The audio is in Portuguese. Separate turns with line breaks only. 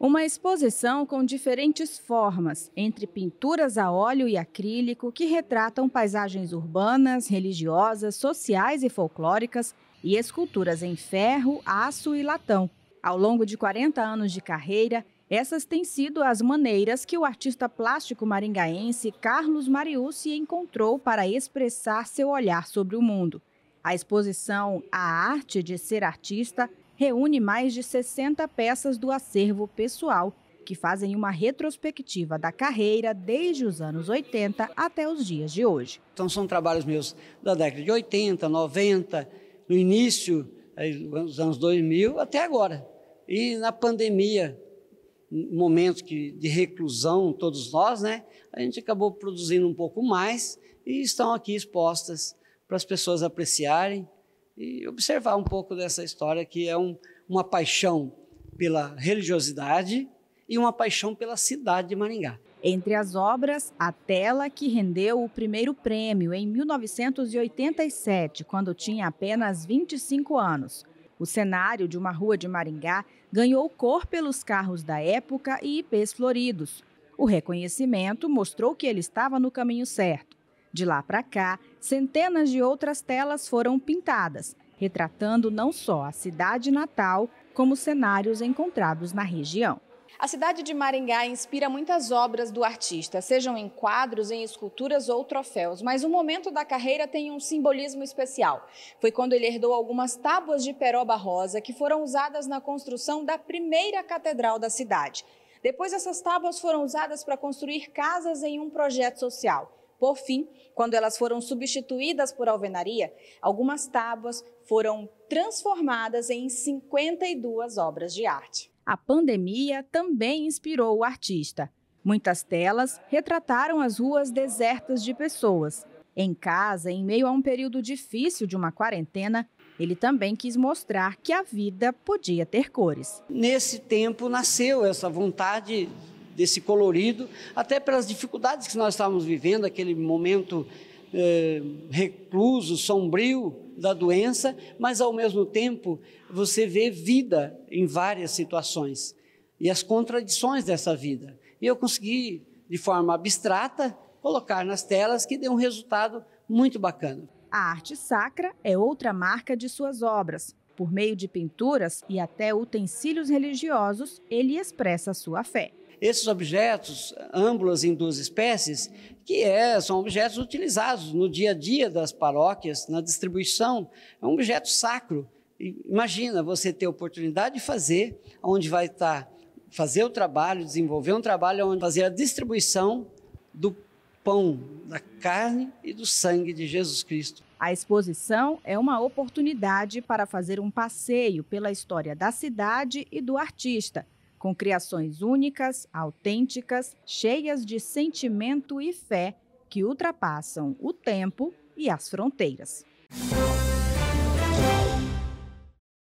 Uma exposição com diferentes formas, entre pinturas a óleo e acrílico, que retratam paisagens urbanas, religiosas, sociais e folclóricas, e esculturas em ferro, aço e latão. Ao longo de 40 anos de carreira, essas têm sido as maneiras que o artista plástico maringaense Carlos Mariucci encontrou para expressar seu olhar sobre o mundo. A exposição A Arte de Ser Artista reúne mais de 60 peças do acervo pessoal, que fazem uma retrospectiva da carreira desde os anos
80 até os dias de hoje. Então, são trabalhos meus da década de 80, 90, no início dos anos 2000 até agora. E na pandemia, momento que, de reclusão, todos nós, né? A gente acabou produzindo um pouco mais e estão aqui expostas para as pessoas apreciarem e observar um pouco dessa história que é um, uma paixão pela religiosidade e uma paixão pela cidade de Maringá. Entre as obras, a
tela que rendeu o primeiro prêmio em 1987, quando tinha apenas 25 anos. O cenário de uma rua de Maringá ganhou cor pelos carros da época e ipês floridos. O reconhecimento mostrou que ele estava no caminho certo. De lá para cá, centenas de outras telas foram pintadas, retratando não só a cidade natal, como cenários encontrados na região. A cidade de Maringá inspira muitas obras do artista, sejam em quadros, em esculturas ou troféus, mas o momento da carreira tem um simbolismo especial. Foi quando ele herdou algumas tábuas de peroba rosa que foram usadas na construção da primeira catedral da cidade. Depois, essas tábuas foram usadas para construir casas em um projeto social. Por fim, quando elas foram substituídas por alvenaria, algumas tábuas foram transformadas em 52 obras de arte. A pandemia também inspirou o artista. Muitas telas retrataram as ruas desertas de pessoas. Em casa, em meio a um período difícil de uma quarentena, ele também quis mostrar que a vida podia ter cores.
Nesse tempo nasceu essa vontade desse colorido, até pelas dificuldades que nós estávamos vivendo, aquele momento eh, recluso, sombrio da doença, mas ao mesmo tempo você vê vida em várias situações e as contradições dessa vida. E eu consegui, de forma abstrata, colocar nas telas que deu um resultado muito bacana.
A arte sacra é outra marca de suas obras. Por meio de pinturas e até utensílios religiosos, ele expressa sua fé
esses objetos, âmbulas em duas espécies, que é, são objetos utilizados no dia a dia das paróquias, na distribuição, é um objeto sacro. Imagina você ter a oportunidade de fazer, onde vai estar, tá, fazer o trabalho, desenvolver um trabalho, onde fazer a distribuição do pão, da carne e do sangue de Jesus Cristo. A exposição é uma
oportunidade para fazer um passeio pela história da cidade e do artista com criações únicas, autênticas, cheias de sentimento e fé que ultrapassam o tempo e as fronteiras.